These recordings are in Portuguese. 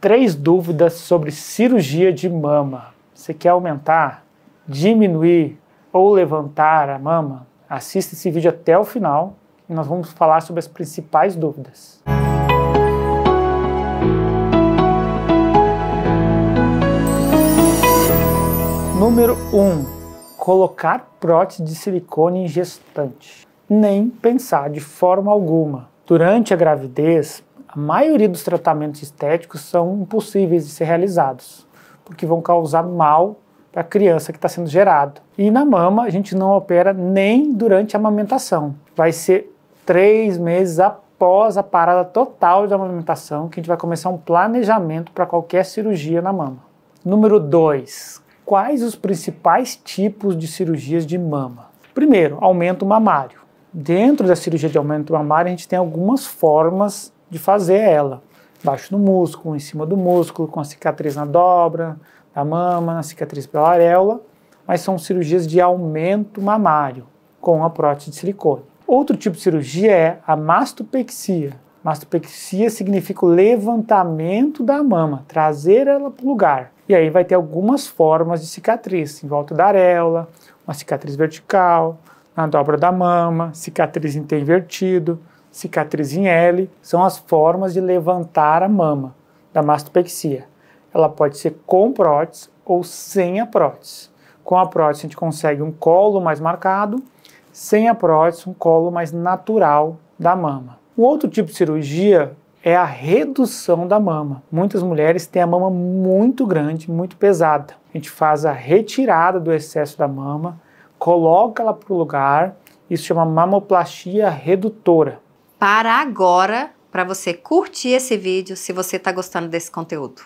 três dúvidas sobre cirurgia de mama. Você quer aumentar, diminuir ou levantar a mama? Assista esse vídeo até o final e nós vamos falar sobre as principais dúvidas. Número 1. Um, colocar prótese de silicone em gestante. Nem pensar de forma alguma. Durante a gravidez, a maioria dos tratamentos estéticos são impossíveis de ser realizados, porque vão causar mal para a criança que está sendo gerado. E na mama, a gente não opera nem durante a amamentação. Vai ser três meses após a parada total da amamentação que a gente vai começar um planejamento para qualquer cirurgia na mama. Número 2. Quais os principais tipos de cirurgias de mama? Primeiro, aumento mamário. Dentro da cirurgia de aumento mamário, a gente tem algumas formas de fazer ela. Baixo no músculo, em cima do músculo, com a cicatriz na dobra da mama, na cicatriz pela areola, mas são cirurgias de aumento mamário com a prótese de silicone. Outro tipo de cirurgia é a mastopexia. Mastopexia significa o levantamento da mama, trazer ela para o lugar. E aí vai ter algumas formas de cicatriz, em volta da areola, uma cicatriz vertical, na dobra da mama, cicatriz em T invertido, cicatriz em L, são as formas de levantar a mama da mastopexia. Ela pode ser com prótese ou sem a prótese. Com a prótese a gente consegue um colo mais marcado, sem a prótese um colo mais natural da mama. O outro tipo de cirurgia é a redução da mama. Muitas mulheres têm a mama muito grande, muito pesada. A gente faz a retirada do excesso da mama, coloca ela para o lugar, isso chama mamoplastia redutora para agora para você curtir esse vídeo se você está gostando desse conteúdo.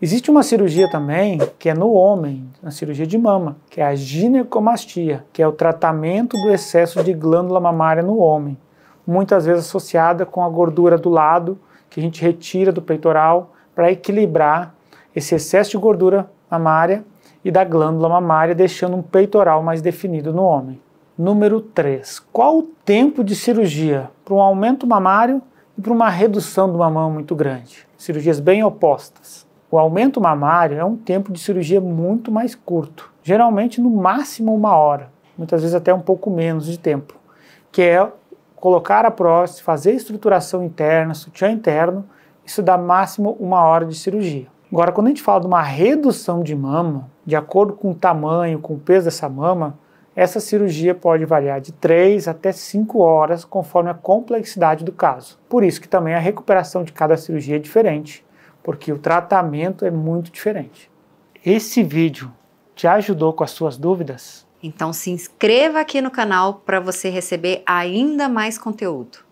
Existe uma cirurgia também que é no homem, na cirurgia de mama, que é a ginecomastia, que é o tratamento do excesso de glândula mamária no homem, muitas vezes associada com a gordura do lado que a gente retira do peitoral para equilibrar esse excesso de gordura mamária e da glândula mamária, deixando um peitoral mais definido no homem. Número 3. Qual o tempo de cirurgia para um aumento mamário e para uma redução do mamão muito grande? Cirurgias bem opostas. O aumento mamário é um tempo de cirurgia muito mais curto, geralmente no máximo uma hora, muitas vezes até um pouco menos de tempo, que é colocar a prótese, fazer estruturação interna, sutiã interno, isso dá máximo uma hora de cirurgia. Agora, quando a gente fala de uma redução de mama, de acordo com o tamanho, com o peso dessa mama, essa cirurgia pode variar de 3 até 5 horas, conforme a complexidade do caso. Por isso que também a recuperação de cada cirurgia é diferente, porque o tratamento é muito diferente. Esse vídeo te ajudou com as suas dúvidas? Então se inscreva aqui no canal para você receber ainda mais conteúdo.